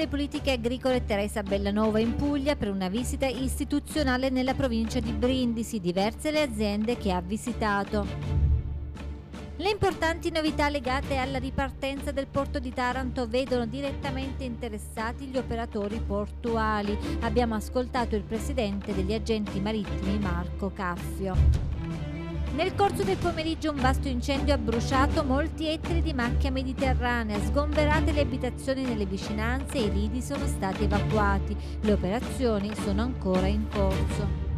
delle politiche agricole Teresa Bellanova in Puglia per una visita istituzionale nella provincia di Brindisi, diverse le aziende che ha visitato. Le importanti novità legate alla ripartenza del porto di Taranto vedono direttamente interessati gli operatori portuali. Abbiamo ascoltato il presidente degli agenti marittimi Marco Caffio. Nel corso del pomeriggio un vasto incendio ha bruciato molti ettari di macchia mediterranea, sgomberate le abitazioni nelle vicinanze e i lidi sono stati evacuati. Le operazioni sono ancora in corso.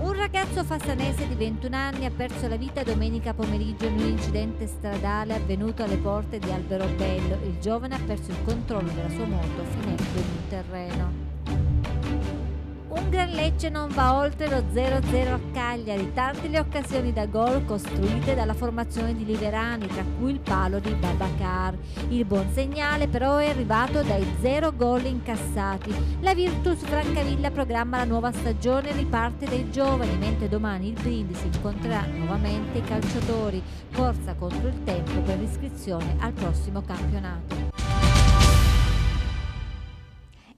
Un ragazzo fasanese di 21 anni ha perso la vita domenica pomeriggio in un incidente stradale avvenuto alle porte di Albero Bello. Il giovane ha perso il controllo della sua moto finendo in un terreno un gran Lecce non va oltre lo 0-0 a Cagliari, tante le occasioni da gol costruite dalla formazione di Liverani, tra cui il palo di Babacar. Il buon segnale però è arrivato dai 0 gol incassati. La Virtus Francavilla programma la nuova stagione e riparte dai giovani, mentre domani il Brindisi incontrerà nuovamente i calciatori. Forza contro il tempo per l'iscrizione al prossimo campionato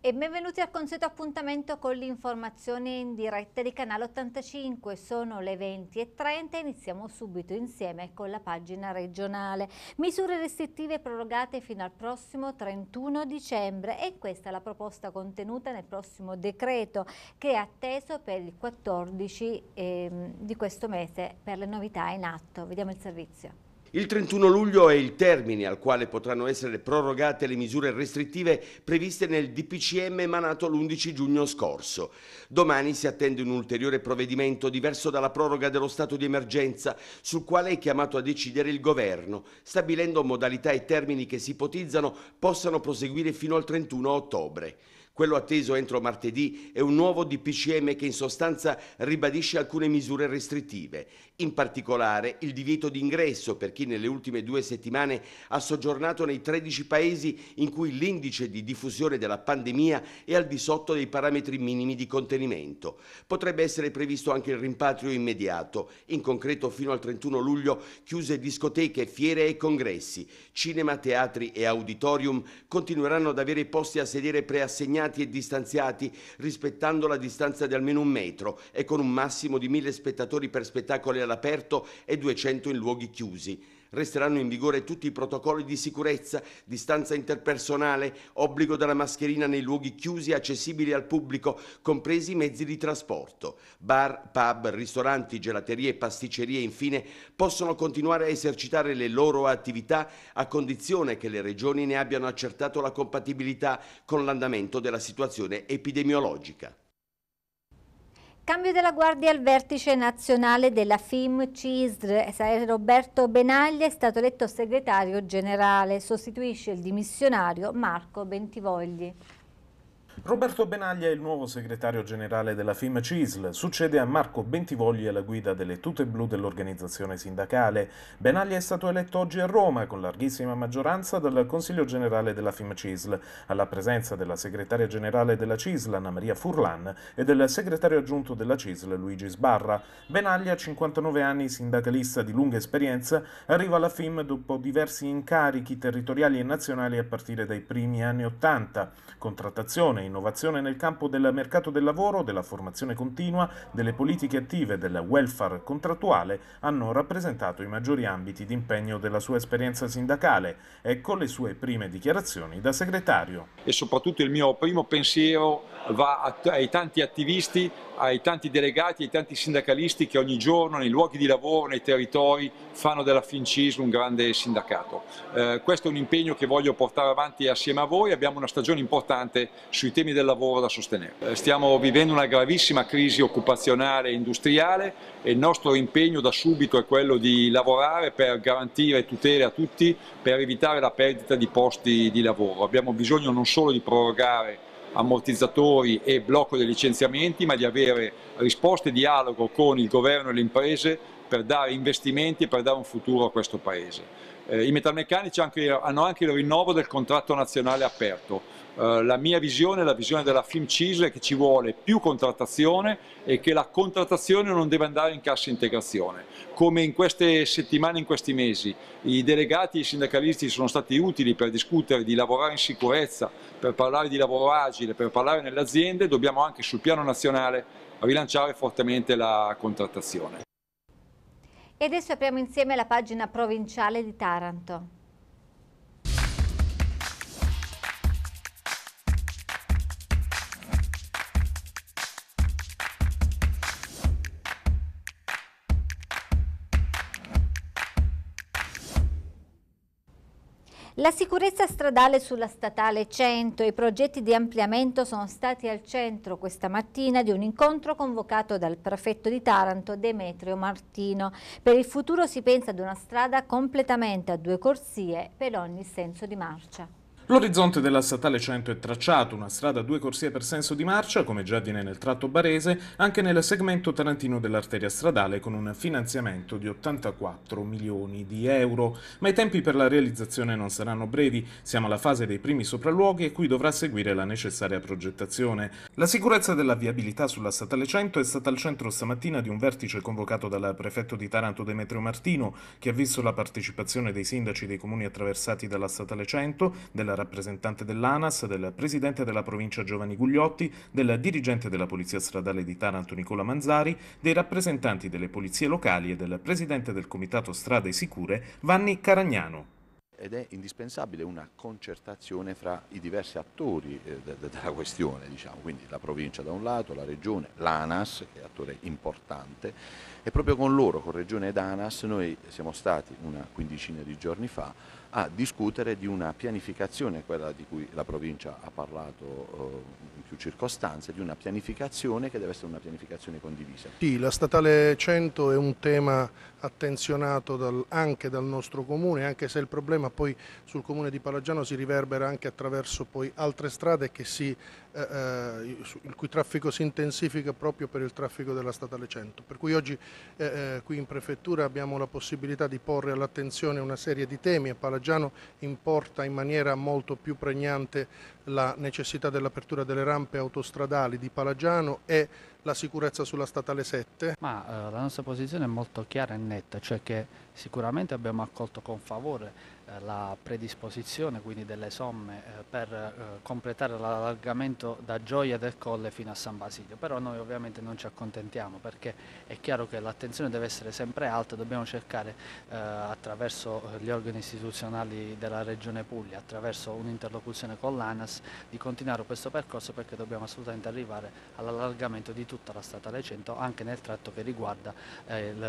e benvenuti al consueto appuntamento con l'informazione in diretta di Canale 85. Sono le 20.30 e iniziamo subito insieme con la pagina regionale. Misure restrittive prorogate fino al prossimo 31 dicembre e questa è la proposta contenuta nel prossimo decreto che è atteso per il 14 eh, di questo mese per le novità in atto. Vediamo il servizio. Il 31 luglio è il termine al quale potranno essere prorogate le misure restrittive previste nel DPCM emanato l'11 giugno scorso. Domani si attende un ulteriore provvedimento diverso dalla proroga dello stato di emergenza sul quale è chiamato a decidere il governo, stabilendo modalità e termini che si ipotizzano possano proseguire fino al 31 ottobre. Quello atteso entro martedì è un nuovo DPCM che in sostanza ribadisce alcune misure restrittive. In particolare il divieto d'ingresso per chi nelle ultime due settimane ha soggiornato nei 13 paesi in cui l'indice di diffusione della pandemia è al di sotto dei parametri minimi di contenimento. Potrebbe essere previsto anche il rimpatrio immediato, in concreto fino al 31 luglio chiuse discoteche, fiere e congressi, cinema, teatri e auditorium continueranno ad avere posti a sedere preassegnati e distanziati rispettando la distanza di almeno un metro e con un massimo di mille spettatori per spettacoli alla all'aperto e 200 in luoghi chiusi. Resteranno in vigore tutti i protocolli di sicurezza, distanza interpersonale, obbligo della mascherina nei luoghi chiusi e accessibili al pubblico, compresi i mezzi di trasporto. Bar, pub, ristoranti, gelaterie e pasticcerie, infine, possono continuare a esercitare le loro attività a condizione che le regioni ne abbiano accertato la compatibilità con l'andamento della situazione epidemiologica. Cambio della guardia al vertice nazionale della FIM CISR, Roberto Benaglia è stato eletto segretario generale, sostituisce il dimissionario Marco Bentivogli. Roberto Benaglia è il nuovo segretario generale della FIM CISL, succede a Marco Bentivogli alla guida delle tute blu dell'organizzazione sindacale. Benaglia è stato eletto oggi a Roma con larghissima maggioranza dal Consiglio generale della FIM CISL, alla presenza della segretaria generale della CISL Anna Maria Furlan e del segretario aggiunto della CISL Luigi Sbarra. Benaglia, 59 anni, sindacalista di lunga esperienza, arriva alla FIM dopo diversi incarichi territoriali e nazionali a partire dai primi anni 80, contrattazione innovazione nel campo del mercato del lavoro, della formazione continua, delle politiche attive e del welfare contrattuale hanno rappresentato i maggiori ambiti di impegno della sua esperienza sindacale. Ecco le sue prime dichiarazioni da segretario. E soprattutto il mio primo pensiero va ai tanti attivisti, ai tanti delegati, ai tanti sindacalisti che ogni giorno nei luoghi di lavoro, nei territori, fanno della FINCIS un grande sindacato. Eh, questo è un impegno che voglio portare avanti assieme a voi, abbiamo una stagione importante sui temi temi del lavoro da sostenere. Eh, stiamo vivendo una gravissima crisi occupazionale e industriale e il nostro impegno da subito è quello di lavorare per garantire tutele a tutti, per evitare la perdita di posti di lavoro. Abbiamo bisogno non solo di prorogare ammortizzatori e blocco dei licenziamenti, ma di avere risposte e dialogo con il governo e le imprese per dare investimenti e per dare un futuro a questo Paese. Eh, I metalmeccanici anche, hanno anche il rinnovo del contratto nazionale aperto, eh, la mia visione, la visione della FIMCIS è che ci vuole più contrattazione e che la contrattazione non deve andare in cassa integrazione. Come in queste settimane, in questi mesi, i delegati e i sindacalisti sono stati utili per discutere di lavorare in sicurezza, per parlare di lavoro agile, per parlare nelle aziende, dobbiamo anche sul piano nazionale rilanciare fortemente la contrattazione. E adesso apriamo insieme la pagina provinciale di Taranto. La sicurezza stradale sulla statale 100 e i progetti di ampliamento sono stati al centro questa mattina di un incontro convocato dal prefetto di Taranto Demetrio Martino. Per il futuro si pensa ad una strada completamente a due corsie per ogni senso di marcia. L'orizzonte della statale 100 è tracciato, una strada a due corsie per senso di marcia, come già avviene nel tratto barese, anche nel segmento tarantino dell'arteria stradale con un finanziamento di 84 milioni di euro. Ma i tempi per la realizzazione non saranno brevi, siamo alla fase dei primi sopralluoghi e qui dovrà seguire la necessaria progettazione. La sicurezza della viabilità sulla statale 100 è stata al centro stamattina di un vertice convocato dal prefetto di Taranto Demetrio Martino, che ha visto la partecipazione dei sindaci dei comuni attraversati dalla statale 100, della rappresentante dell'ANAS, del presidente della provincia Giovanni Gugliotti, del dirigente della Polizia Stradale di Taranto Nicola Manzari, dei rappresentanti delle polizie locali e del presidente del Comitato Strade Sicure Vanni Caragnano ed è indispensabile una concertazione fra i diversi attori eh, della questione, diciamo. quindi la provincia da un lato, la regione, l'ANAS, che è attore importante, e proprio con loro, con regione ed ANAS, noi siamo stati una quindicina di giorni fa a discutere di una pianificazione, quella di cui la provincia ha parlato eh, in più circostanze, di una pianificazione che deve essere una pianificazione condivisa. Sì, la statale 100 è un tema attenzionato dal, anche dal nostro comune, anche se il problema poi sul comune di Palagiano si riverbera anche attraverso poi altre strade si, eh, eh il cui traffico si intensifica proprio per il traffico della statale 100. Per cui oggi eh, eh, qui in prefettura abbiamo la possibilità di porre all'attenzione una serie di temi a Palagiano Raggiano importa in maniera molto più pregnante la necessità dell'apertura delle rampe autostradali di Palagiano e la sicurezza sulla statale 7? Ma eh, la nostra posizione è molto chiara e netta, cioè che sicuramente abbiamo accolto con favore eh, la predisposizione quindi delle somme eh, per eh, completare l'allargamento da Gioia del Colle fino a San Basilio, però noi ovviamente non ci accontentiamo perché è chiaro che l'attenzione deve essere sempre alta, dobbiamo cercare attraverso gli organi istituzionali della Regione Puglia, attraverso un'interlocuzione con l'ANAS di continuare questo percorso perché dobbiamo assolutamente arrivare all'allargamento di tutta la statale 100 anche nel tratto che riguarda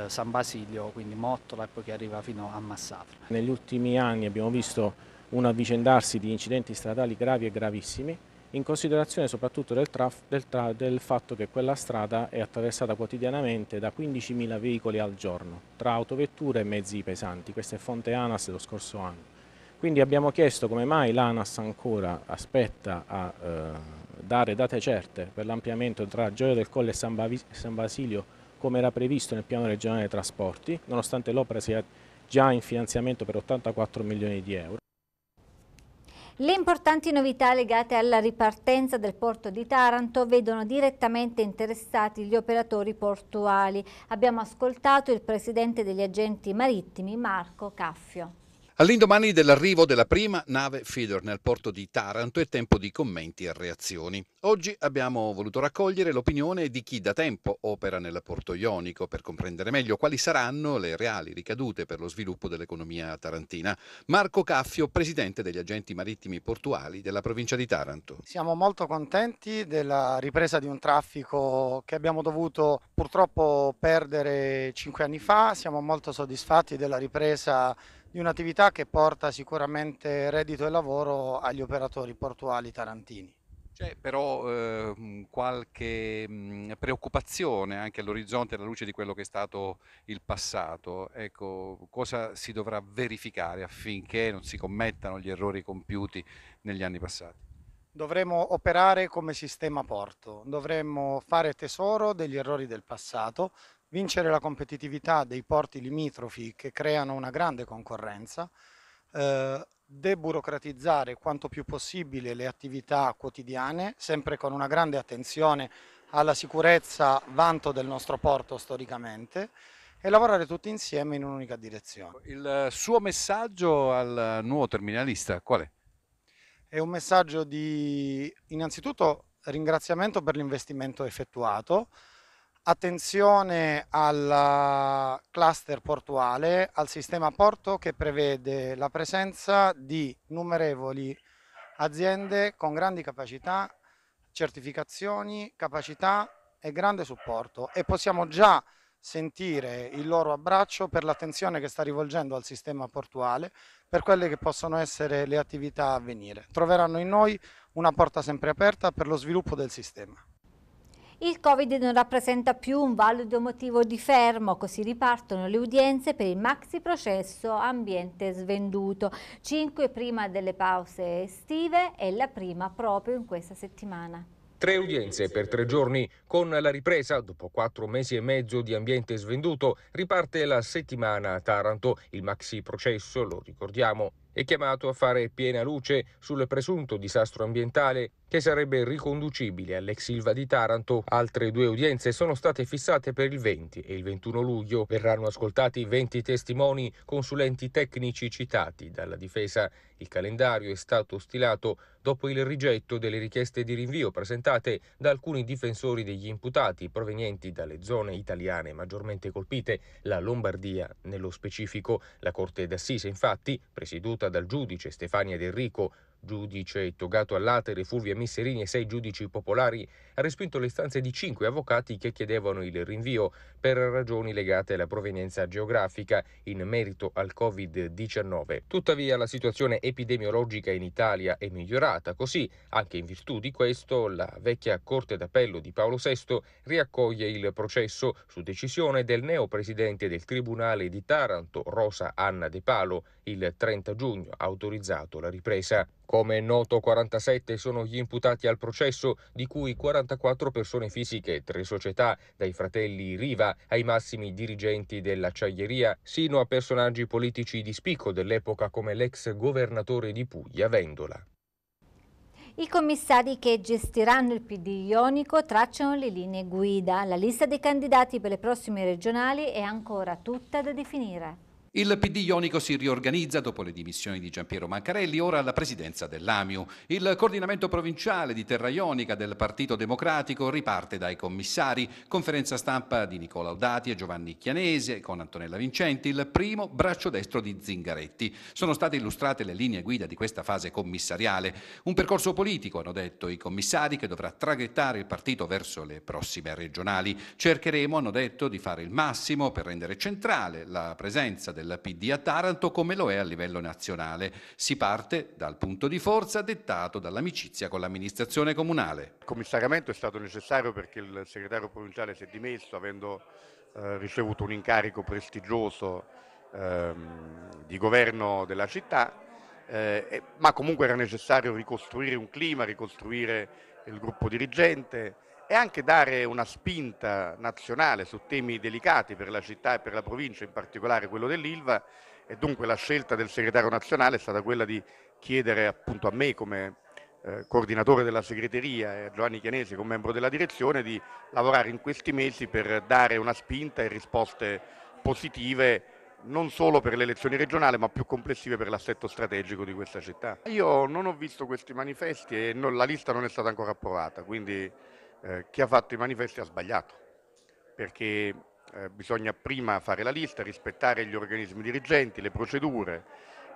San Basilio, quindi Mottola e poi che arriva fino a Massafra. Negli ultimi anni anni abbiamo visto un avvicendarsi di incidenti stradali gravi e gravissimi, in considerazione soprattutto del, del, del fatto che quella strada è attraversata quotidianamente da 15.000 veicoli al giorno, tra autovetture e mezzi pesanti. Questa è fonte ANAS lo scorso anno. Quindi abbiamo chiesto come mai l'ANAS ancora aspetta a eh, dare date certe per l'ampliamento tra Gioia del Colle e San, Bavi San Basilio come era previsto nel piano regionale dei trasporti, nonostante l'opera sia già in finanziamento per 84 milioni di euro. Le importanti novità legate alla ripartenza del porto di Taranto vedono direttamente interessati gli operatori portuali. Abbiamo ascoltato il presidente degli agenti marittimi Marco Caffio. All'indomani dell'arrivo della prima nave feeder nel porto di Taranto è tempo di commenti e reazioni. Oggi abbiamo voluto raccogliere l'opinione di chi da tempo opera nel porto ionico per comprendere meglio quali saranno le reali ricadute per lo sviluppo dell'economia tarantina. Marco Caffio, presidente degli agenti marittimi portuali della provincia di Taranto. Siamo molto contenti della ripresa di un traffico che abbiamo dovuto purtroppo perdere cinque anni fa. Siamo molto soddisfatti della ripresa di un'attività che porta sicuramente reddito e lavoro agli operatori portuali tarantini. C'è però eh, qualche mh, preoccupazione anche all'orizzonte alla luce di quello che è stato il passato. Ecco, cosa si dovrà verificare affinché non si commettano gli errori compiuti negli anni passati? Dovremmo operare come sistema porto, dovremmo fare tesoro degli errori del passato, vincere la competitività dei porti limitrofi che creano una grande concorrenza, eh, deburocratizzare quanto più possibile le attività quotidiane, sempre con una grande attenzione alla sicurezza, vanto del nostro porto storicamente, e lavorare tutti insieme in un'unica direzione. Il suo messaggio al nuovo terminalista qual è? È un messaggio di innanzitutto ringraziamento per l'investimento effettuato, Attenzione al uh, cluster portuale, al sistema porto che prevede la presenza di innumerevoli aziende con grandi capacità, certificazioni, capacità e grande supporto e possiamo già sentire il loro abbraccio per l'attenzione che sta rivolgendo al sistema portuale per quelle che possono essere le attività a venire. Troveranno in noi una porta sempre aperta per lo sviluppo del sistema. Il Covid non rappresenta più un valido motivo di fermo, così ripartono le udienze per il maxi processo ambiente svenduto. Cinque prima delle pause estive e la prima proprio in questa settimana. Tre udienze per tre giorni. Con la ripresa, dopo quattro mesi e mezzo di ambiente svenduto, riparte la settimana a Taranto. Il maxi processo, lo ricordiamo, è chiamato a fare piena luce sul presunto disastro ambientale che sarebbe riconducibile all'ex Silva di Taranto. Altre due udienze sono state fissate per il 20 e il 21 luglio. Verranno ascoltati 20 testimoni, consulenti tecnici citati dalla difesa. Il calendario è stato stilato dopo il rigetto delle richieste di rinvio presentate da alcuni difensori degli imputati provenienti dalle zone italiane maggiormente colpite, la Lombardia nello specifico. La Corte d'Assise, infatti, presieduta ottenuta dal giudice Stefania Del Rico giudice togato all'atere Fulvia Misserini e sei giudici popolari ha respinto le istanze di cinque avvocati che chiedevano il rinvio per ragioni legate alla provenienza geografica in merito al Covid-19. Tuttavia la situazione epidemiologica in Italia è migliorata, così anche in virtù di questo la vecchia Corte d'Appello di Paolo VI riaccoglie il processo su decisione del neo presidente del Tribunale di Taranto, Rosa Anna De Palo, il 30 giugno ha autorizzato la ripresa. Come è noto, 47 sono gli imputati al processo, di cui 44 persone fisiche, tre società, dai fratelli Riva ai massimi dirigenti dell'acciaieria, sino a personaggi politici di spicco dell'epoca come l'ex governatore di Puglia Vendola. I commissari che gestiranno il PD ionico tracciano le linee guida. La lista dei candidati per le prossime regionali è ancora tutta da definire. Il PD ionico si riorganizza dopo le dimissioni di Giampiero Mancarelli, ora alla presidenza dell'AMIU. Il coordinamento provinciale di Terra Ionica del Partito Democratico riparte dai commissari. Conferenza stampa di Nicola Audati e Giovanni Chianese con Antonella Vincenti, il primo braccio destro di Zingaretti. Sono state illustrate le linee guida di questa fase commissariale. Un percorso politico, hanno detto i commissari, che dovrà traghettare il partito verso le prossime regionali. Cercheremo, hanno detto, di fare il massimo per rendere centrale la presenza del della PD a Taranto come lo è a livello nazionale. Si parte dal punto di forza dettato dall'amicizia con l'amministrazione comunale. Il commissariamento è stato necessario perché il segretario provinciale si è dimesso avendo eh, ricevuto un incarico prestigioso ehm, di governo della città, eh, ma comunque era necessario ricostruire un clima, ricostruire il gruppo dirigente e anche dare una spinta nazionale su temi delicati per la città e per la provincia, in particolare quello dell'Ilva e dunque la scelta del segretario nazionale è stata quella di chiedere appunto a me come eh, coordinatore della segreteria e a Giovanni Chianese come membro della direzione di lavorare in questi mesi per dare una spinta e risposte positive non solo per le elezioni regionali ma più complessive per l'assetto strategico di questa città. Io non ho visto questi manifesti e non, la lista non è stata ancora approvata, quindi eh, chi ha fatto i manifesti ha sbagliato, perché eh, bisogna prima fare la lista, rispettare gli organismi dirigenti, le procedure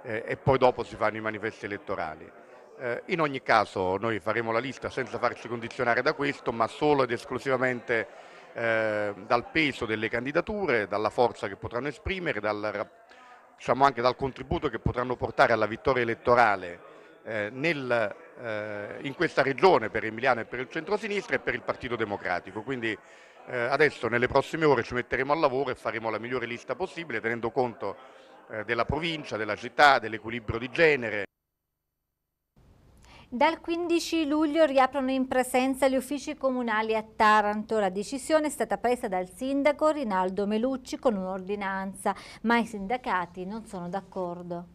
eh, e poi dopo si fanno i manifesti elettorali. Eh, in ogni caso noi faremo la lista senza farci condizionare da questo, ma solo ed esclusivamente eh, dal peso delle candidature, dalla forza che potranno esprimere, dal, diciamo anche dal contributo che potranno portare alla vittoria elettorale eh, nel, eh, in questa regione per Emiliano e per il centrosinistra e per il Partito Democratico. Quindi eh, adesso nelle prossime ore ci metteremo al lavoro e faremo la migliore lista possibile tenendo conto eh, della provincia, della città, dell'equilibrio di genere. Dal 15 luglio riaprono in presenza gli uffici comunali a Taranto. La decisione è stata presa dal sindaco Rinaldo Melucci con un'ordinanza, ma i sindacati non sono d'accordo.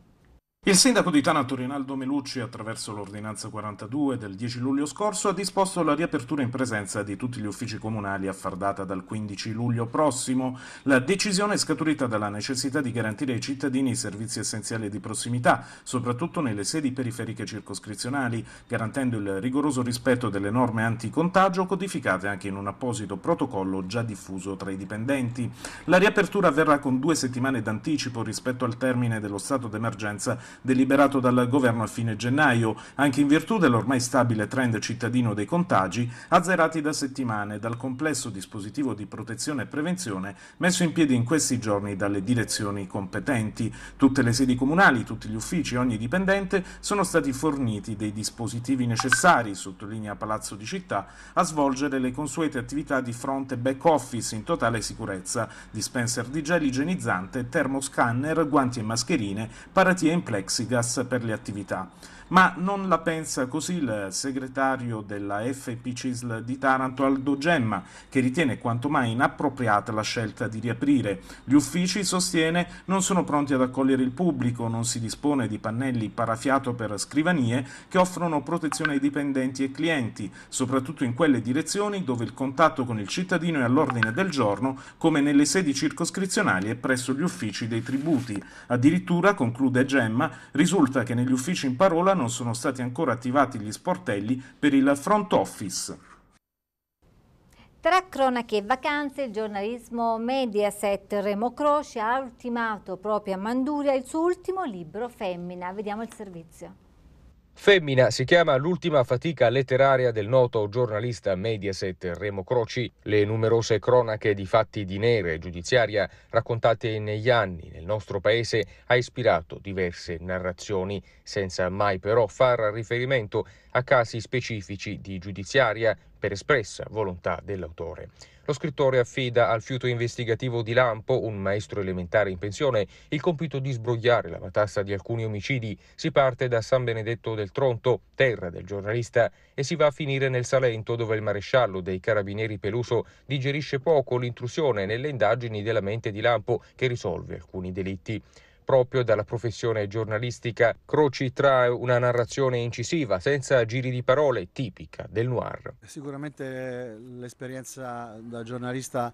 Il sindaco di Taranto Rinaldo Melucci, attraverso l'ordinanza 42 del 10 luglio scorso, ha disposto la riapertura in presenza di tutti gli uffici comunali a far data dal 15 luglio prossimo. La decisione è scaturita dalla necessità di garantire ai cittadini i servizi essenziali di prossimità, soprattutto nelle sedi periferiche circoscrizionali, garantendo il rigoroso rispetto delle norme anticontagio codificate anche in un apposito protocollo già diffuso tra i dipendenti. La riapertura avverrà con due settimane d'anticipo rispetto al termine dello stato d'emergenza deliberato dal governo a fine gennaio, anche in virtù dell'ormai stabile trend cittadino dei contagi, azzerati da settimane dal complesso dispositivo di protezione e prevenzione messo in piedi in questi giorni dalle direzioni competenti. Tutte le sedi comunali, tutti gli uffici, ogni dipendente sono stati forniti dei dispositivi necessari, sottolinea Palazzo di Città, a svolgere le consuete attività di front e back office in totale sicurezza, dispenser di gel igienizzante, termoscanner, guanti e mascherine, paratie in play Flexigas per le attività ma non la pensa così il segretario della FPCISL di Taranto Aldo Gemma, che ritiene quanto mai inappropriata la scelta di riaprire. Gli uffici, sostiene, non sono pronti ad accogliere il pubblico, non si dispone di pannelli parafiato per scrivanie che offrono protezione ai dipendenti e clienti, soprattutto in quelle direzioni dove il contatto con il cittadino è all'ordine del giorno, come nelle sedi circoscrizionali e presso gli uffici dei tributi. Addirittura, conclude Gemma, risulta che negli uffici in parola non sono stati ancora attivati gli sportelli per il front office. Tra cronache e vacanze, il giornalismo Mediaset Remo Croce ha ultimato proprio a Manduria il suo ultimo libro Femmina. Vediamo il servizio. Femmina si chiama l'ultima fatica letteraria del noto giornalista Mediaset Remo Croci. Le numerose cronache di fatti di nere e giudiziaria raccontate negli anni nel nostro paese ha ispirato diverse narrazioni, senza mai però far riferimento a casi specifici di giudiziaria per espressa volontà dell'autore. Lo scrittore affida al fiuto investigativo di Lampo, un maestro elementare in pensione, il compito di sbrogliare la matassa di alcuni omicidi. Si parte da San Benedetto del Tronto, terra del giornalista, e si va a finire nel Salento, dove il maresciallo dei carabinieri Peluso digerisce poco l'intrusione nelle indagini della mente di Lampo che risolve alcuni delitti proprio dalla professione giornalistica, croci tra una narrazione incisiva, senza giri di parole, tipica del noir. Sicuramente l'esperienza da giornalista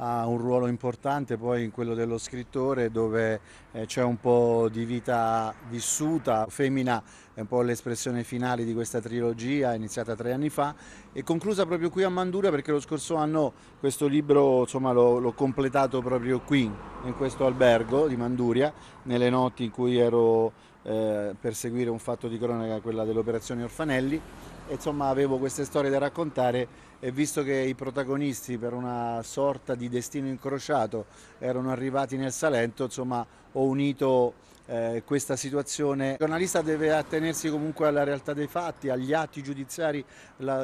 ha un ruolo importante poi in quello dello scrittore dove eh, c'è un po' di vita vissuta, femmina è un po' l'espressione finale di questa trilogia iniziata tre anni fa e conclusa proprio qui a Mandura perché lo scorso anno questo libro l'ho completato proprio qui, in questo albergo di Manduria, nelle notti in cui ero eh, per seguire un fatto di cronaca, quella dell'operazione Orfanelli, e, insomma avevo queste storie da raccontare e visto che i protagonisti per una sorta di destino incrociato erano arrivati nel Salento, insomma ho unito eh, questa situazione. Il giornalista deve attenersi comunque alla realtà dei fatti, agli atti giudiziari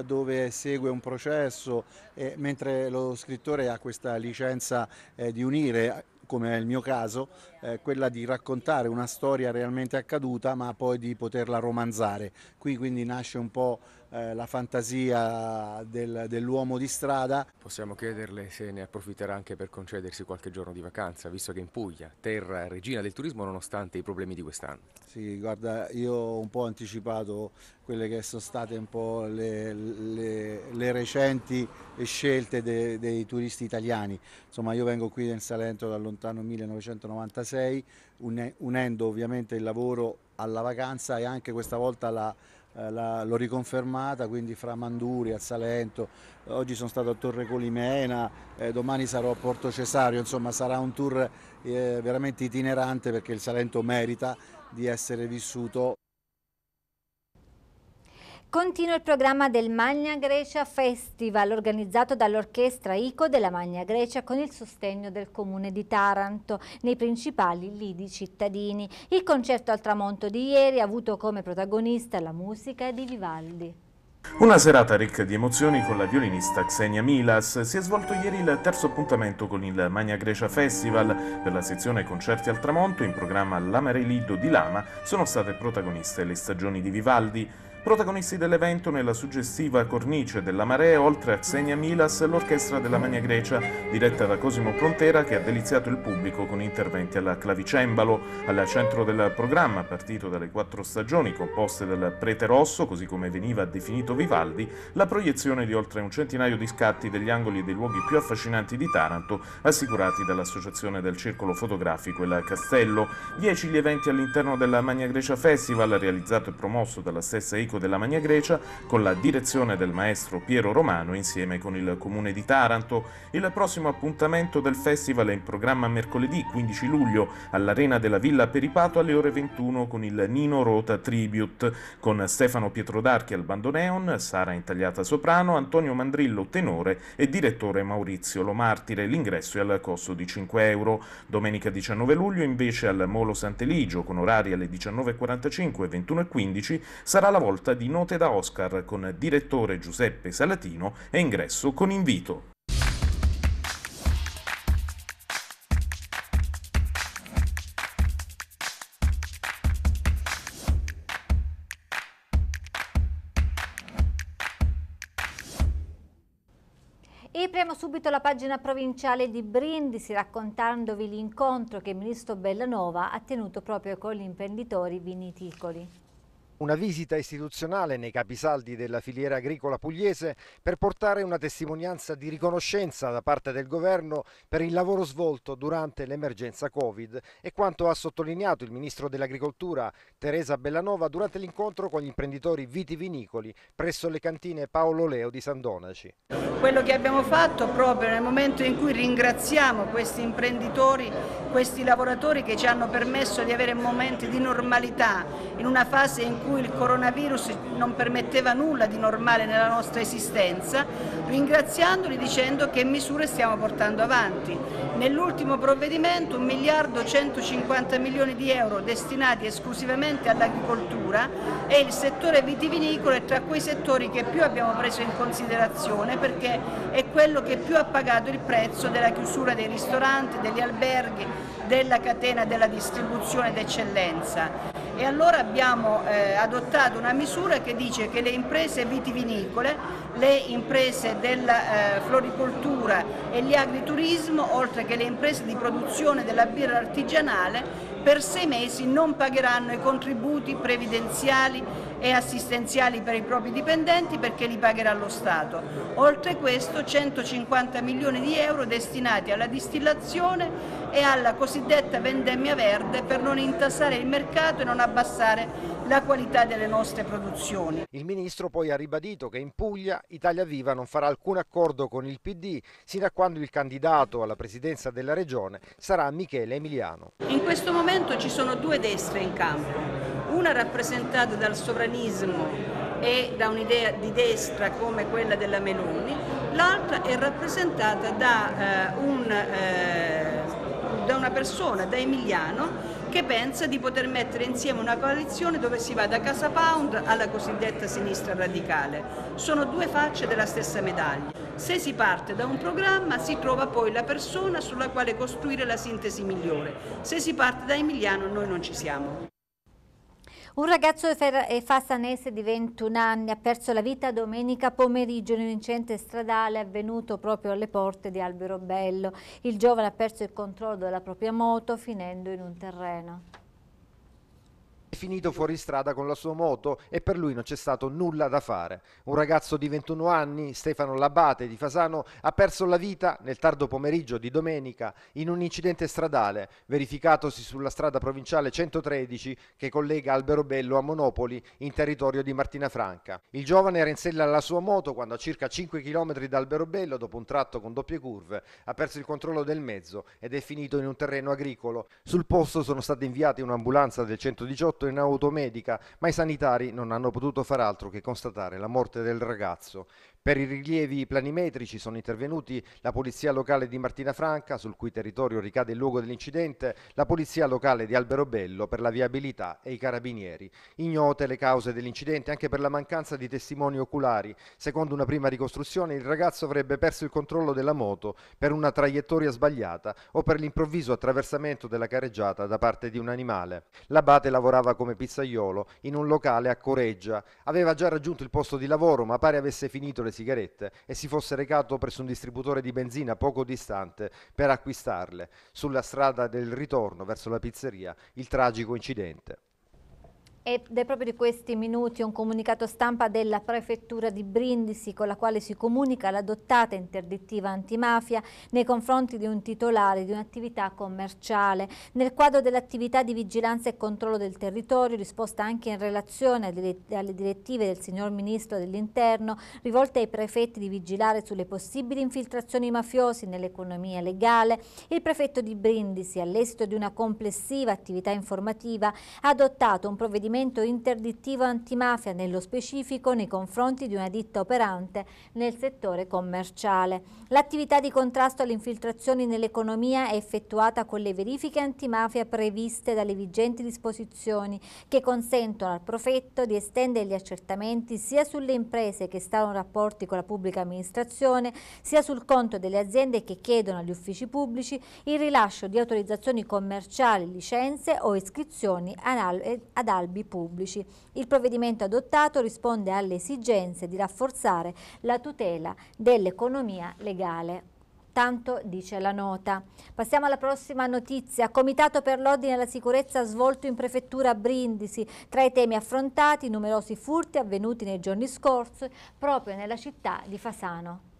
dove segue un processo, eh, mentre lo scrittore ha questa licenza eh, di unire come è il mio caso, eh, quella di raccontare una storia realmente accaduta ma poi di poterla romanzare. Qui quindi nasce un po' eh, la fantasia del, dell'uomo di strada. Possiamo chiederle se ne approfitterà anche per concedersi qualche giorno di vacanza, visto che in Puglia, terra regina del turismo nonostante i problemi di quest'anno. Sì, guarda, io ho un po' anticipato quelle che sono state un po' le, le, le recenti scelte de, dei turisti italiani. Insomma, io vengo qui nel Salento dal lontano 1996 2006, unendo ovviamente il lavoro alla vacanza e anche questa volta eh, l'ho riconfermata, quindi fra Manduri, a Salento, oggi sono stato a Torre Colimena, eh, domani sarò a Porto Cesario, insomma sarà un tour eh, veramente itinerante perché il Salento merita di essere vissuto. Continua il programma del Magna Grecia Festival organizzato dall'orchestra ICO della Magna Grecia con il sostegno del comune di Taranto nei principali lidi cittadini. Il concerto al tramonto di ieri ha avuto come protagonista la musica di Vivaldi. Una serata ricca di emozioni con la violinista Xenia Milas. Si è svolto ieri il terzo appuntamento con il Magna Grecia Festival. Per la sezione Concerti al Tramonto, in programma L'Amarelido di Lama, sono state protagoniste le stagioni di Vivaldi. Protagonisti dell'evento nella suggestiva cornice della Marea, oltre a Xenia Milas, l'orchestra della Magna Grecia, diretta da Cosimo Prontera, che ha deliziato il pubblico con interventi alla clavicembalo, al centro del programma partito dalle quattro stagioni composte dal Prete Rosso, così come veniva definito Vivaldi, la proiezione di oltre un centinaio di scatti degli angoli e dei luoghi più affascinanti di Taranto, assicurati dall'Associazione del Circolo Fotografico e la Castello. Dieci gli eventi all'interno della Magna Grecia Festival, realizzato e promosso dalla stessa ICO Accademico della Magna Grecia con la direzione del maestro Piero Romano insieme con il Comune di Taranto. Il prossimo appuntamento del festival è in programma mercoledì 15 luglio all'Arena della Villa Peripato alle ore 21 con il Nino Rota Tribute con Stefano Pietrodarchi al bandoneon, Sara Intagliata soprano, Antonio Mandrillo tenore e direttore Maurizio Lomartire. L'ingresso è al costo di 5 euro. Domenica 19 luglio invece al Molo Sant'Eligio con orari alle 19.45 e 21.15 sarà la volta raccolta di note da Oscar con direttore Giuseppe Salatino e ingresso con invito. E apriamo subito la pagina provinciale di Brindisi raccontandovi l'incontro che il ministro Bellanova ha tenuto proprio con gli imprenditori viniticoli una visita istituzionale nei capisaldi della filiera agricola pugliese per portare una testimonianza di riconoscenza da parte del governo per il lavoro svolto durante l'emergenza Covid e quanto ha sottolineato il ministro dell'Agricoltura Teresa Bellanova durante l'incontro con gli imprenditori vitivinicoli presso le cantine Paolo Leo di Sandonaci. Quello che abbiamo fatto proprio nel momento in cui ringraziamo questi imprenditori, questi lavoratori che ci hanno permesso di avere momenti di normalità in una fase in cui cui il coronavirus non permetteva nulla di normale nella nostra esistenza, ringraziandoli dicendo che misure stiamo portando avanti. Nell'ultimo provvedimento 1 miliardo 150 milioni di euro destinati esclusivamente all'agricoltura e il settore vitivinicolo è tra quei settori che più abbiamo preso in considerazione perché è quello che più ha pagato il prezzo della chiusura dei ristoranti, degli alberghi, della catena della distribuzione d'eccellenza e allora abbiamo eh, adottato una misura che dice che le imprese vitivinicole, le imprese della eh, floricoltura e gli agriturismo, oltre che le imprese di produzione della birra artigianale, per sei mesi non pagheranno i contributi previdenziali e assistenziali per i propri dipendenti perché li pagherà lo Stato. Oltre questo 150 milioni di euro destinati alla distillazione e alla cosiddetta vendemmia verde per non intassare il mercato e non abbassare la qualità delle nostre produzioni. Il ministro poi ha ribadito che in Puglia Italia Viva non farà alcun accordo con il PD sino a quando il candidato alla presidenza della regione sarà Michele Emiliano. In questo momento ci sono due destre in campo una rappresentata dal sovranismo e da un'idea di destra come quella della Meloni, l'altra è rappresentata da, eh, un, eh, da una persona, da Emiliano, che pensa di poter mettere insieme una coalizione dove si va da Casa Pound alla cosiddetta sinistra radicale. Sono due facce della stessa medaglia. Se si parte da un programma si trova poi la persona sulla quale costruire la sintesi migliore. Se si parte da Emiliano noi non ci siamo. Un ragazzo fasanese di 21 anni ha perso la vita domenica pomeriggio in un incidente stradale avvenuto proprio alle porte di Alberobello. Il giovane ha perso il controllo della propria moto finendo in un terreno finito fuori strada con la sua moto e per lui non c'è stato nulla da fare. Un ragazzo di 21 anni, Stefano Labate di Fasano, ha perso la vita nel tardo pomeriggio di domenica in un incidente stradale verificatosi sulla strada provinciale 113 che collega Alberobello a Monopoli in territorio di Martina Franca. Il giovane era in sella alla sua moto quando a circa 5 km da Alberobello, dopo un tratto con doppie curve, ha perso il controllo del mezzo ed è finito in un terreno agricolo. Sul posto sono state inviate un'ambulanza del 118 morto in automedica, ma i sanitari non hanno potuto far altro che constatare la morte del ragazzo. Per i rilievi planimetrici sono intervenuti la Polizia Locale di Martina Franca, sul cui territorio ricade il luogo dell'incidente, la Polizia Locale di Alberobello per la viabilità e i Carabinieri. Ignote le cause dell'incidente anche per la mancanza di testimoni oculari. Secondo una prima ricostruzione, il ragazzo avrebbe perso il controllo della moto per una traiettoria sbagliata o per l'improvviso attraversamento della careggiata da parte di un animale. L'abate lavorava come pizzaiolo in un locale a Coreggia. Aveva già raggiunto il posto di lavoro, ma pare avesse finito le sigarette e si fosse recato presso un distributore di benzina poco distante per acquistarle. Sulla strada del ritorno verso la pizzeria il tragico incidente. Ed è proprio di questi minuti un comunicato stampa della Prefettura di Brindisi con la quale si comunica l'adottata interdittiva antimafia nei confronti di un titolare di un'attività commerciale. Nel quadro dell'attività di vigilanza e controllo del territorio, risposta anche in relazione alle direttive del signor Ministro dell'Interno, rivolte ai prefetti di vigilare sulle possibili infiltrazioni mafiosi nell'economia legale, il prefetto di Brindisi, all'esito di una complessiva attività informativa, ha adottato un provvedimento provvedimento interdittivo antimafia nello specifico nei confronti di una ditta operante nel settore commerciale. L'attività di contrasto alle infiltrazioni nell'economia è effettuata con le verifiche antimafia previste dalle vigenti disposizioni che consentono al profetto di estendere gli accertamenti sia sulle imprese che stanno rapporti con la pubblica amministrazione, sia sul conto delle aziende che chiedono agli uffici pubblici il rilascio di autorizzazioni commerciali, licenze o iscrizioni ad albi pubblici. Il provvedimento adottato risponde alle esigenze di rafforzare la tutela dell'economia legale. Tanto dice la nota. Passiamo alla prossima notizia. Comitato per l'ordine e la sicurezza svolto in prefettura a Brindisi. Tra i temi affrontati, numerosi furti avvenuti nei giorni scorsi proprio nella città di Fasano.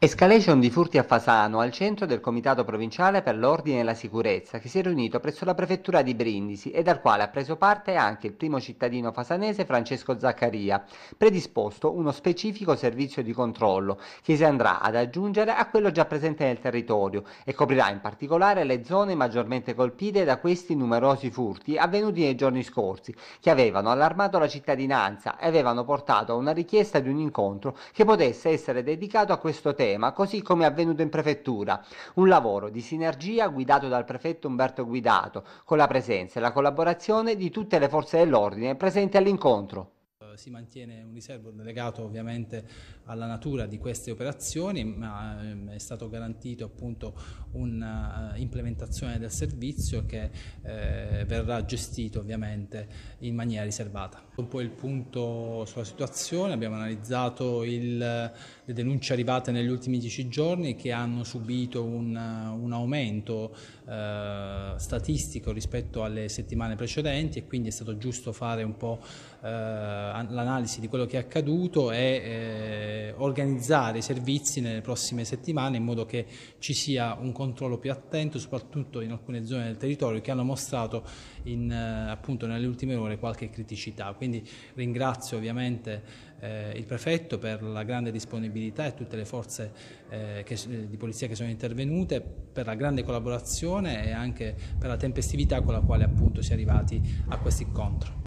Escalation di furti a Fasano al centro del Comitato Provinciale per l'Ordine e la Sicurezza che si è riunito presso la Prefettura di Brindisi e dal quale ha preso parte anche il primo cittadino fasanese Francesco Zaccaria, predisposto uno specifico servizio di controllo che si andrà ad aggiungere a quello già presente nel territorio e coprirà in particolare le zone maggiormente colpite da questi numerosi furti avvenuti nei giorni scorsi che avevano allarmato la cittadinanza e avevano portato a una richiesta di un incontro che potesse essere dedicato a questo tema tema, così come è avvenuto in prefettura. Un lavoro di sinergia guidato dal prefetto Umberto Guidato, con la presenza e la collaborazione di tutte le forze dell'ordine presenti all'incontro eh, si mantiene un riservo legato ovviamente alla natura di queste operazioni, ma ehm, è stato garantito appunto un'implementazione eh, del servizio che eh, verrà gestito ovviamente in maniera riservata. Un po' il punto sulla situazione, abbiamo analizzato il le denunce arrivate negli ultimi dieci giorni che hanno subito un, eh, un aumento eh, statistico rispetto alle settimane precedenti e quindi è stato giusto fare un po' eh, l'analisi di quello che è accaduto e eh, organizzare i servizi nelle prossime settimane in modo che ci sia un controllo più attento soprattutto in alcune zone del territorio che hanno mostrato in, eh, appunto nelle ultime ore qualche criticità. Quindi ringrazio ovviamente eh, il prefetto per la grande disponibilità e tutte le forze eh, che, eh, di polizia che sono intervenute, per la grande collaborazione e anche per la tempestività con la quale appunto si è arrivati a questo incontro.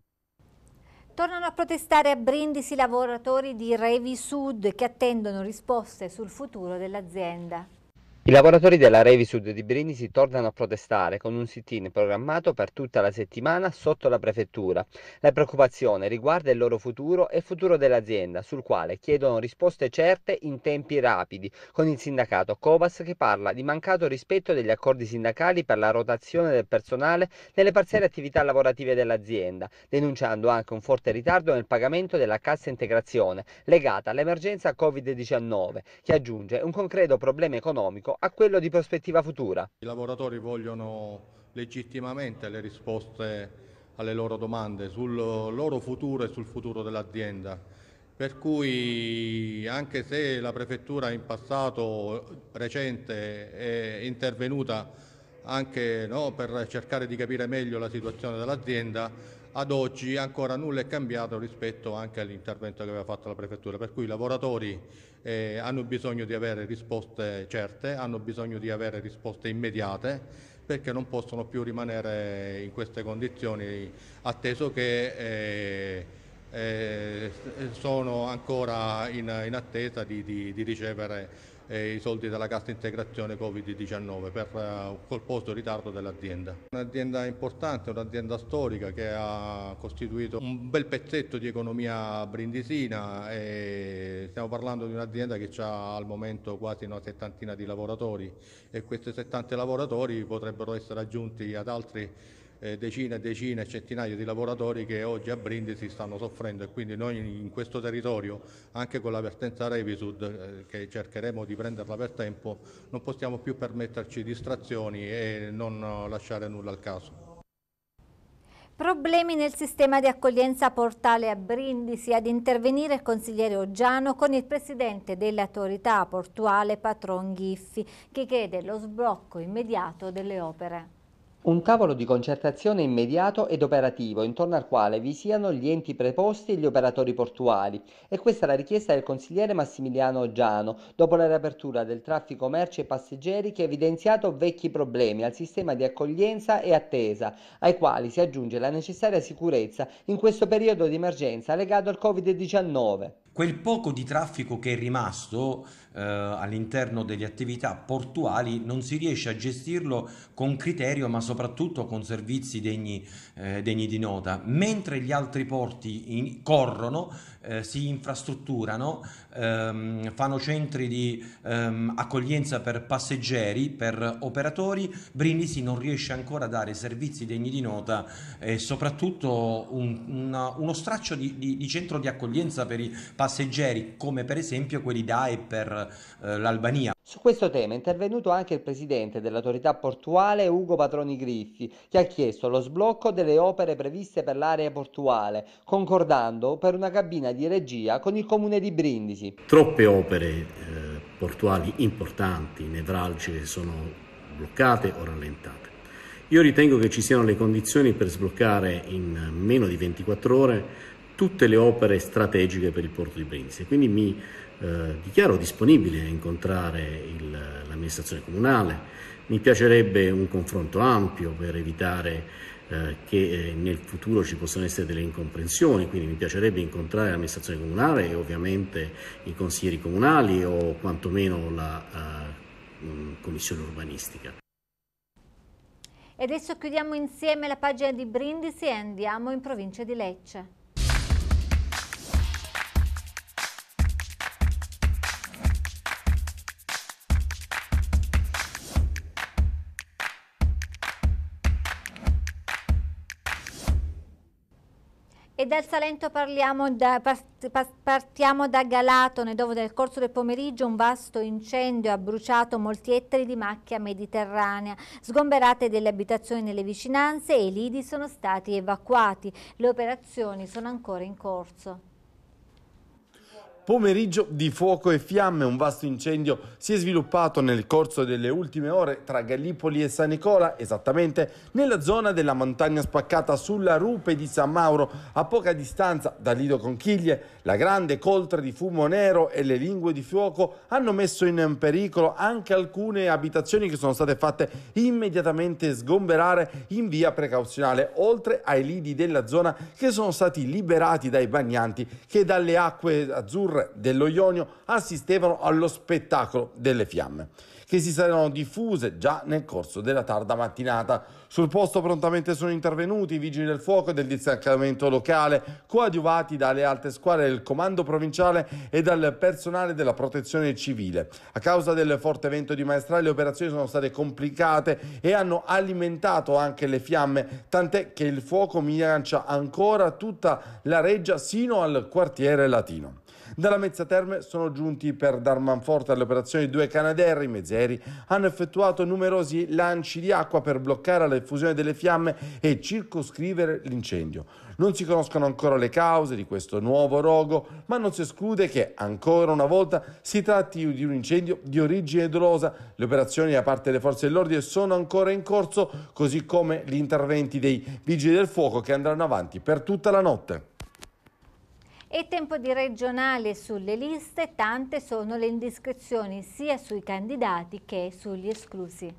Tornano a protestare a Brindisi i lavoratori di Revi Sud che attendono risposte sul futuro dell'azienda. I lavoratori della Revi Sud di Brindisi tornano a protestare con un sit-in programmato per tutta la settimana sotto la prefettura. La preoccupazione riguarda il loro futuro e il futuro dell'azienda, sul quale chiedono risposte certe in tempi rapidi, con il sindacato Covas che parla di mancato rispetto degli accordi sindacali per la rotazione del personale nelle parziali attività lavorative dell'azienda, denunciando anche un forte ritardo nel pagamento della cassa integrazione legata all'emergenza Covid-19, che aggiunge un concreto problema economico tecnico a quello di prospettiva futura. I lavoratori vogliono legittimamente le risposte alle loro domande sul loro futuro e sul futuro dell'azienda. Per cui anche se la prefettura in passato recente è intervenuta anche no, per cercare di capire meglio la situazione dell'azienda, ad oggi ancora nulla è cambiato rispetto anche all'intervento che aveva fatto la prefettura, per cui i lavoratori eh, hanno bisogno di avere risposte certe, hanno bisogno di avere risposte immediate perché non possono più rimanere in queste condizioni, atteso che eh, eh, sono ancora in, in attesa di, di, di ricevere i soldi della cassa integrazione Covid-19 per uh, eh, colposo ritardo dell'azienda. Un'azienda importante, un'azienda storica che ha costituito un bel pezzetto di economia brindisina e stiamo parlando di un'azienda che ha al momento quasi una settantina di lavoratori e questi 70 lavoratori potrebbero essere aggiunti ad altri eh, decine e decine e centinaia di lavoratori che oggi a Brindisi stanno soffrendo e quindi noi in questo territorio, anche con la vertenza Revisud eh, che cercheremo di prenderla per tempo, non possiamo più permetterci distrazioni e non lasciare nulla al caso. Problemi nel sistema di accoglienza portale a Brindisi ad intervenire il consigliere Oggiano con il presidente dell'autorità portuale Patron Ghiffi che chiede lo sblocco immediato delle opere. Un tavolo di concertazione immediato ed operativo intorno al quale vi siano gli enti preposti e gli operatori portuali e questa è la richiesta del consigliere Massimiliano Giano dopo la riapertura del traffico merci e passeggeri che ha evidenziato vecchi problemi al sistema di accoglienza e attesa ai quali si aggiunge la necessaria sicurezza in questo periodo di emergenza legato al Covid-19. Quel poco di traffico che è rimasto eh, all'interno delle attività portuali non si riesce a gestirlo con criterio ma soprattutto con servizi degni, eh, degni di nota. Mentre gli altri porti in, corrono, eh, si infrastrutturano, ehm, fanno centri di ehm, accoglienza per passeggeri, per operatori, Brindisi non riesce ancora a dare servizi degni di nota e soprattutto un, una, uno straccio di, di, di centro di accoglienza per i passeggeri come per esempio quelli DAE per eh, eh, l'Albania. Su questo tema è intervenuto anche il presidente dell'autorità portuale Ugo Patroni Griffi, che ha chiesto lo sblocco delle opere previste per l'area portuale, concordando per una cabina di regia con il comune di Brindisi. Troppe opere eh, portuali importanti, nevralgiche, sono bloccate o rallentate. Io ritengo che ci siano le condizioni per sbloccare in meno di 24 ore tutte le opere strategiche per il porto di Brindisi. Quindi mi eh, dichiaro disponibile a incontrare il, l'amministrazione comunale. Mi piacerebbe un confronto ampio per evitare eh, che eh, nel futuro ci possano essere delle incomprensioni, quindi mi piacerebbe incontrare l'amministrazione comunale e ovviamente i consiglieri comunali o quantomeno la uh, commissione urbanistica. E adesso chiudiamo insieme la pagina di Brindisi e andiamo in provincia di Lecce. E dal Salento da, partiamo da Galatone dove nel corso del pomeriggio un vasto incendio ha bruciato molti ettari di macchia mediterranea. Sgomberate delle abitazioni nelle vicinanze e i lidi sono stati evacuati. Le operazioni sono ancora in corso. Pomeriggio di fuoco e fiamme, un vasto incendio si è sviluppato nel corso delle ultime ore tra Gallipoli e San Nicola, esattamente nella zona della montagna spaccata sulla rupe di San Mauro, a poca distanza da Lido Conchiglie. La grande coltre di fumo nero e le lingue di fuoco hanno messo in pericolo anche alcune abitazioni che sono state fatte immediatamente sgomberare in via precauzionale, oltre ai lidi della zona che sono stati liberati dai bagnanti che dalle acque azzurre terre dello Ionio assistevano allo spettacolo delle fiamme, che si saranno diffuse già nel corso della tarda mattinata. Sul posto prontamente sono intervenuti i vigili del fuoco e del distaccamento locale, coadiuvati dalle alte squadre del comando provinciale e dal personale della protezione civile. A causa del forte vento di Maestrale le operazioni sono state complicate e hanno alimentato anche le fiamme, tant'è che il fuoco minaccia ancora tutta la reggia sino al quartiere latino. Dalla Mezza Terme sono giunti per dar manforte alle operazioni due Canadair. I mezzeri hanno effettuato numerosi lanci di acqua per bloccare la diffusione delle fiamme e circoscrivere l'incendio. Non si conoscono ancora le cause di questo nuovo rogo, ma non si esclude che ancora una volta si tratti di un incendio di origine dolosa. Le operazioni da parte delle forze dell'ordine sono ancora in corso, così come gli interventi dei vigili del fuoco che andranno avanti per tutta la notte. È tempo di regionale sulle liste, tante sono le indiscrezioni sia sui candidati che sugli esclusi.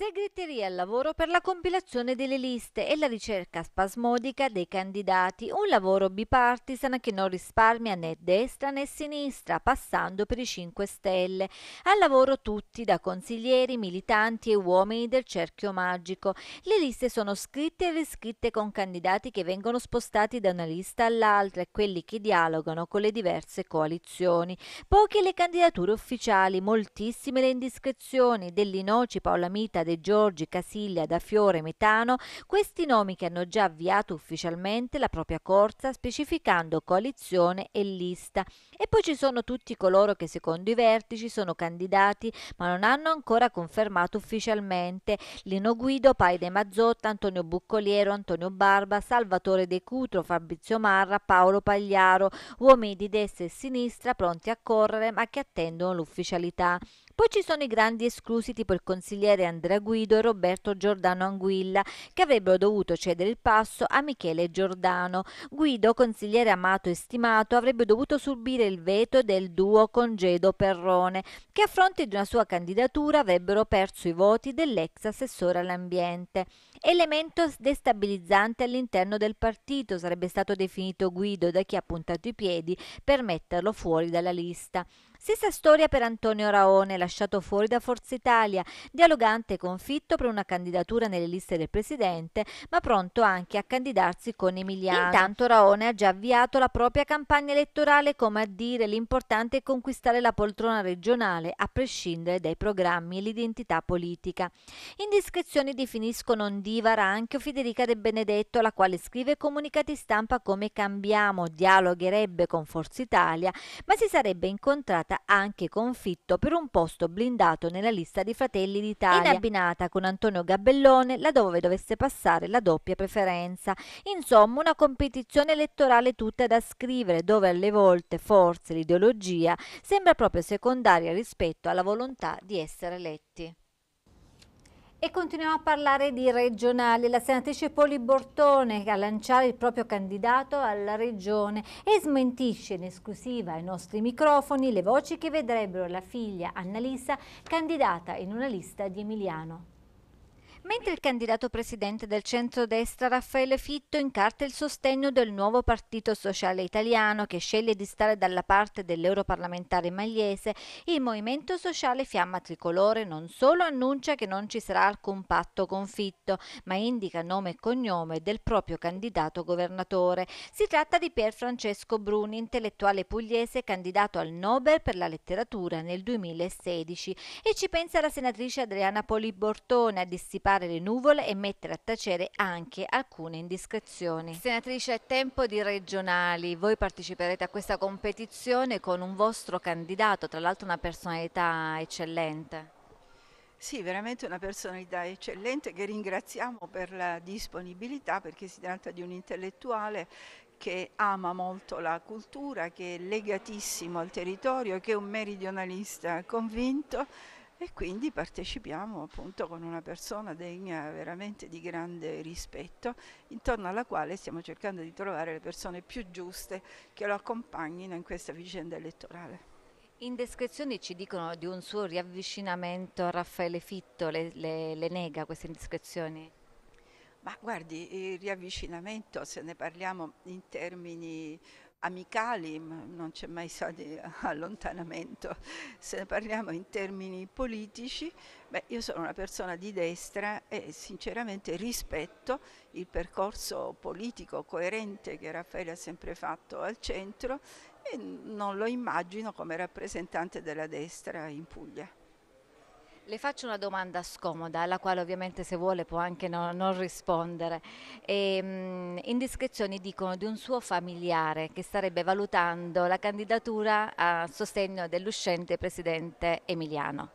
Segreteria al lavoro per la compilazione delle liste e la ricerca spasmodica dei candidati, un lavoro bipartisan che non risparmia né destra né sinistra, passando per i 5 Stelle. Al lavoro tutti, da consiglieri, militanti e uomini del cerchio magico. Le liste sono scritte e riscritte con candidati che vengono spostati da una lista all'altra e quelli che dialogano con le diverse coalizioni. Poche le candidature ufficiali, moltissime le indiscrezioni, Dell'Inoci, Paola Mita, De Giorgi, Casiglia, Da Fiore, Metano, questi nomi che hanno già avviato ufficialmente la propria corsa specificando coalizione e lista. E poi ci sono tutti coloro che secondo i vertici sono candidati ma non hanno ancora confermato ufficialmente Lino Guido, Paide Mazzotta, Antonio Buccoliero, Antonio Barba, Salvatore De Cutro, Fabrizio Marra, Paolo Pagliaro, uomini di destra e sinistra pronti a correre ma che attendono l'ufficialità. Poi ci sono i grandi esclusi tipo il consigliere Andrea Guido e Roberto Giordano Anguilla che avrebbero dovuto cedere il passo a Michele Giordano. Guido, consigliere amato e stimato, avrebbe dovuto subire il veto del duo Congedo Perrone che a fronte di una sua candidatura avrebbero perso i voti dell'ex assessore all'ambiente. Elemento destabilizzante all'interno del partito sarebbe stato definito Guido da chi ha puntato i piedi per metterlo fuori dalla lista. Stessa storia per Antonio Raone, lasciato fuori da Forza Italia, dialogante e confitto per una candidatura nelle liste del presidente, ma pronto anche a candidarsi con Emiliano. Intanto Raone ha già avviato la propria campagna elettorale, come a dire l'importante è conquistare la poltrona regionale, a prescindere dai programmi e l'identità politica. Indiscrezioni definiscono ondivara anche Federica De Benedetto, la quale scrive comunicati stampa come cambiamo, dialogherebbe con Forza Italia, ma si sarebbe incontrata candidata anche con per un posto blindato nella lista di Fratelli d'Italia, in abbinata con Antonio Gabellone laddove dovesse passare la doppia preferenza. Insomma, una competizione elettorale tutta da scrivere, dove alle volte forse l'ideologia sembra proprio secondaria rispetto alla volontà di essere eletti. E continuiamo a parlare di regionali. La senatrice Poli Bortone ha lanciato il proprio candidato alla regione e smentisce in esclusiva ai nostri microfoni le voci che vedrebbero la figlia Annalisa candidata in una lista di Emiliano. Mentre il candidato presidente del centrodestra Raffaele Fitto incarta il sostegno del nuovo Partito Sociale Italiano che sceglie di stare dalla parte dell'europarlamentare magliese, il Movimento Sociale Fiamma Tricolore non solo annuncia che non ci sarà alcun patto con Fitto, ma indica nome e cognome del proprio candidato governatore. Si tratta di Pier Francesco Bruni, intellettuale pugliese candidato al Nobel per la letteratura nel 2016 e ci pensa la senatrice Adriana Poli Bortone a dissipare sfidare le nuvole e mettere a tacere anche alcune indiscrezioni. Senatrice, è tempo di regionali, voi parteciperete a questa competizione con un vostro candidato, tra l'altro una personalità eccellente. Sì, veramente una personalità eccellente che ringraziamo per la disponibilità perché si tratta di un intellettuale che ama molto la cultura, che è legatissimo al territorio, che è un meridionalista convinto e quindi partecipiamo appunto con una persona degna veramente di grande rispetto, intorno alla quale stiamo cercando di trovare le persone più giuste che lo accompagnino in questa vicenda elettorale. In descrizioni ci dicono di un suo riavvicinamento a Raffaele Fitto, le, le, le nega queste indiscrezioni? Ma guardi, il riavvicinamento, se ne parliamo in termini amicali, ma non c'è mai stato di allontanamento, se ne parliamo in termini politici, beh, io sono una persona di destra e sinceramente rispetto il percorso politico coerente che Raffaele ha sempre fatto al centro e non lo immagino come rappresentante della destra in Puglia. Le faccio una domanda scomoda, alla quale ovviamente se vuole può anche no, non rispondere. E, ehm, mh, indiscrezioni dicono di un suo familiare che starebbe valutando la candidatura a sostegno dell'uscente presidente Emiliano.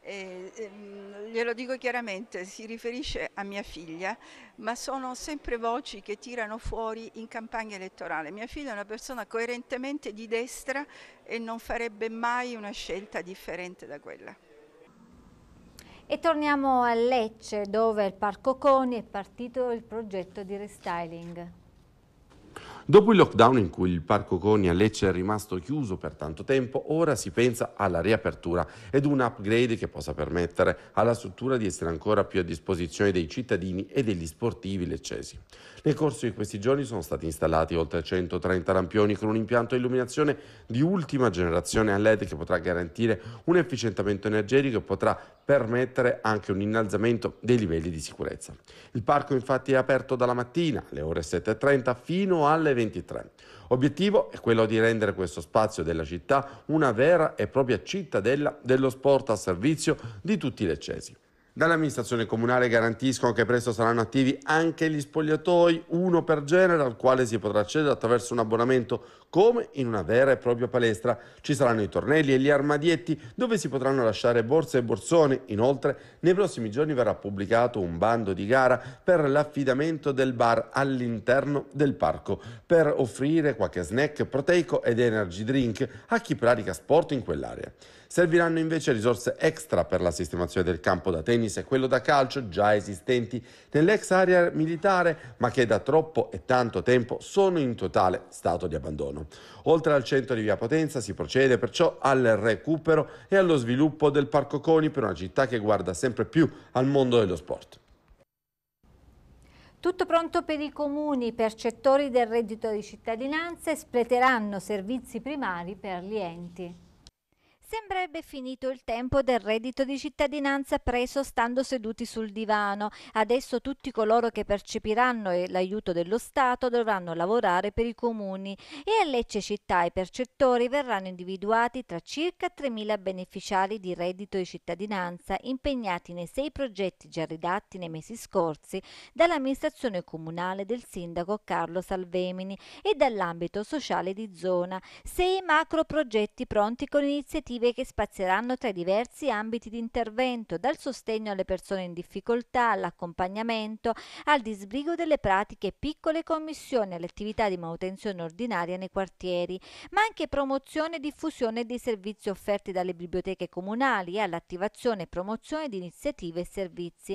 Eh, ehm, glielo dico chiaramente, si riferisce a mia figlia, ma sono sempre voci che tirano fuori in campagna elettorale. Mia figlia è una persona coerentemente di destra e non farebbe mai una scelta differente da quella. E torniamo a Lecce dove al Parco Coni è partito il progetto di restyling. Dopo il lockdown in cui il Parco Coni a Lecce è rimasto chiuso per tanto tempo, ora si pensa alla riapertura ed un upgrade che possa permettere alla struttura di essere ancora più a disposizione dei cittadini e degli sportivi leccesi. Nel corso di questi giorni sono stati installati oltre 130 lampioni con un impianto a illuminazione di ultima generazione a LED che potrà garantire un efficientamento energetico e potrà permettere anche un innalzamento dei livelli di sicurezza. Il parco infatti è aperto dalla mattina alle ore 7.30 fino alle 2023. Obiettivo è quello di rendere questo spazio della città una vera e propria cittadella dello sport a servizio di tutti i leccesi. Dall'amministrazione comunale garantiscono che presto saranno attivi anche gli spogliatoi, uno per genere, al quale si potrà accedere attraverso un abbonamento come in una vera e propria palestra. Ci saranno i tornelli e gli armadietti dove si potranno lasciare borse e borsoni. Inoltre, nei prossimi giorni verrà pubblicato un bando di gara per l'affidamento del bar all'interno del parco per offrire qualche snack proteico ed energy drink a chi pratica sport in quell'area. Serviranno invece risorse extra per la sistemazione del campo da tennis tennis e quello da calcio già esistenti nell'ex area militare, ma che da troppo e tanto tempo sono in totale stato di abbandono. Oltre al centro di Via Potenza si procede perciò al recupero e allo sviluppo del Parco Coni per una città che guarda sempre più al mondo dello sport. Tutto pronto per i comuni, percettori del reddito di cittadinanza espleteranno servizi primari per gli enti. Sembrerebbe finito il tempo del reddito di cittadinanza preso stando seduti sul divano. Adesso tutti coloro che percepiranno l'aiuto dello Stato dovranno lavorare per i comuni e a Lecce città i percettori verranno individuati tra circa 3.000 beneficiari di reddito di cittadinanza impegnati nei sei progetti già ridatti nei mesi scorsi dall'amministrazione comunale del sindaco Carlo Salvemini e dall'ambito sociale di zona. Sei macro progetti pronti con iniziative iniziative che spazieranno tra i diversi ambiti di intervento, dal sostegno alle persone in difficoltà, all'accompagnamento, al disbrigo delle pratiche piccole commissioni, alle attività di manutenzione ordinaria nei quartieri, ma anche promozione e diffusione dei servizi offerti dalle biblioteche comunali e all'attivazione e promozione di iniziative e servizi.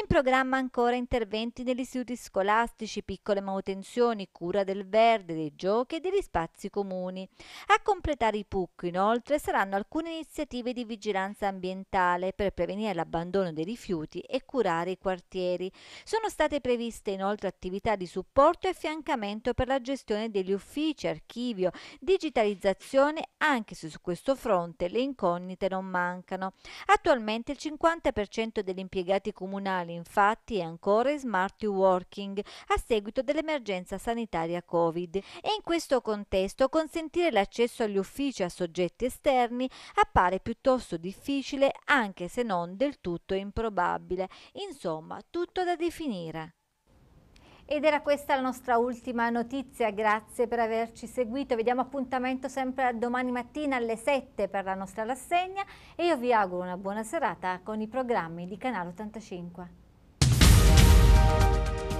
In programma ancora interventi negli istituti scolastici, piccole manutenzioni, cura del verde, dei giochi e degli spazi comuni. A completare i PUC inoltre saranno alcune iniziative di vigilanza ambientale per prevenire l'abbandono dei rifiuti e curare i quartieri. Sono state previste inoltre attività di supporto e affiancamento per la gestione degli uffici, archivio, digitalizzazione, anche se su questo fronte le incognite non mancano. Attualmente il 50% degli impiegati comunali infatti è ancora in smart working a seguito dell'emergenza sanitaria Covid e in questo contesto consentire l'accesso agli uffici a soggetti esterni appare piuttosto difficile anche se non del tutto improbabile, insomma tutto da definire. Ed era questa la nostra ultima notizia, grazie per averci seguito, vediamo appuntamento sempre domani mattina alle 7 per la nostra rassegna e io vi auguro una buona serata con i programmi di Canale 85.